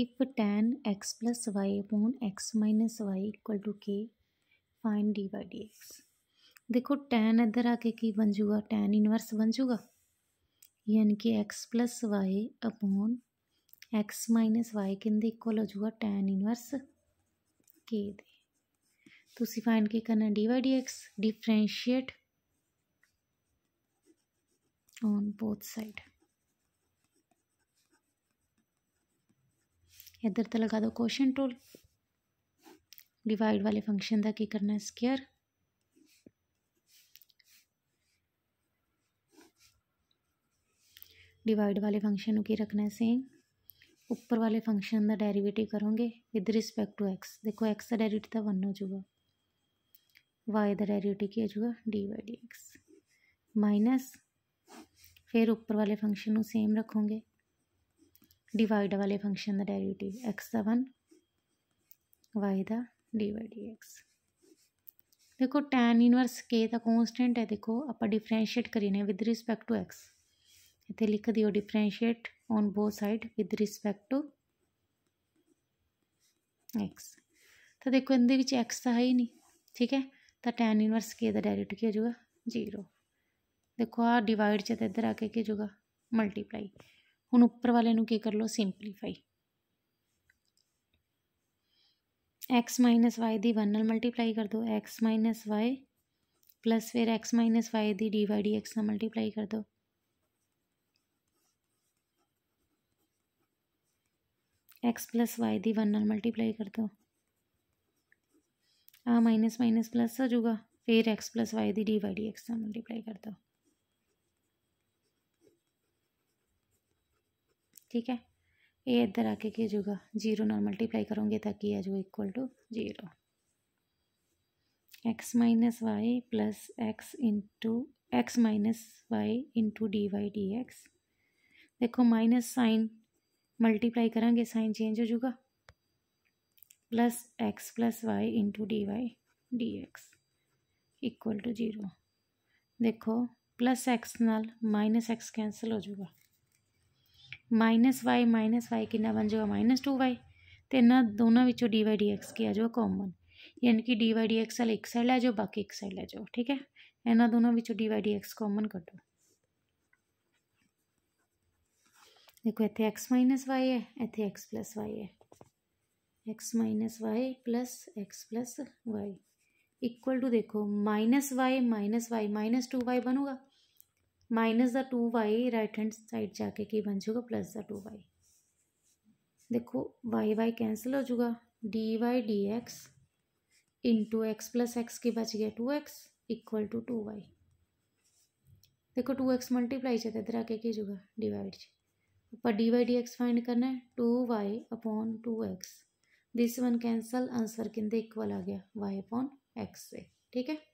if tan x plus y upon x minus y equal to k find d by d x देखो tan इधर आके की बन जूगा tan inverse बन जूगा यानी कि x plus y upon x minus y equal हो जूगा टेन इनवर्स के तुम फाइन के करना d by d x differentiate on both side इधर तो लगा दो क्वेश्चन टोल डिवाइड वाले फंक्शन का की करना है स्केयर डिवाइड वाले फंक्शन की रखना है सेम उपर वाले फंक्शन का डेरिवेटिव करोंगे विद रिस्पेक्ट टू एक्स देखो एक्स का डेरिवेटिव तो वन हो जाएगा वाई का डेरिवेटिव की हो जाएगा d y d x minus फिर उपर वाले फंक्शन सेम रखोंगे डिवाइड वाले फंक्शन का डेरिवेटिव एक्स का one y the d y d x देखो टैन इनवर्स के दा कॉन्सटेंट है देखो आप डिफरेंशिएट करीने विद रिस्पैक्ट टू एक्स इतने लिख दियो differentiate on both side with respect to x तो देखो इन एक्स तो है ही नहीं ठीक है तो टैन इनवर्स के दा डायरेक्ट क्या हो जाएगा जीरो देखो आ डिवाइड तो इधर आके क्या हो जाएगा मल्टीप्लाई हूँ उपर वाले की कर लो सिंपलीफाई एक्स माइनस वाई की वन मल्टीप्लाई कर दो एक्स माइनस वाई प्लस फिर एक्स माइनस वाई की d y d x multiply कर दो एक्स प्लस वाई की वन मल्टीप्लाई कर दो आ माइनस माइनस प्लस आ जूगा फिर एक्स प्लस वाई की d y d x multiply कर दो ठीक है ये इधर आके कीजिएगा जीरो नॉर्मल मल्टीप्लाई करूँगी ताकि ये आ equal to zero x minus y plus x into x minus y into d y d x देखो माइनस साइन मल्टीप्लाई करेंगे साइन चेंज हो जूगा plus x plus y into d y d x equal to zero देखो plus x नाल minus x cancel हो जूगा minus y minus y कि बन जाएगा माइनस टू वाई तो इन्हों दोनों डी वाई डी एक्स की आ जाओ कॉमन यानी कि डी वाई डी एक्स वाले एक साइड लै जाओ बाकी एक साइड लै जाओ ठीक है इन्हों दोनों d y d x common कटो देखो इतने एक्स माइनस वाई है इतने एक्स प्लस वाई है x minus y plus x plus y equal to देखो minus y minus y minus two y बनूगा minus the two y right hand side जाके की बन जाएगा प्लस द टू वाई देखो वाई वाई कैंसिल हो जाएगा d y d x into x plus x की बच गया two x equal to two y देखो टू एक्स मल्टीप्लाई चाहते इधर आके की जुगा डिवाइड पर d y d x find करना है two y upon two x this one cancel answer किंदे इक्वल आ गया वाई अपॉन एक्स से ठीक है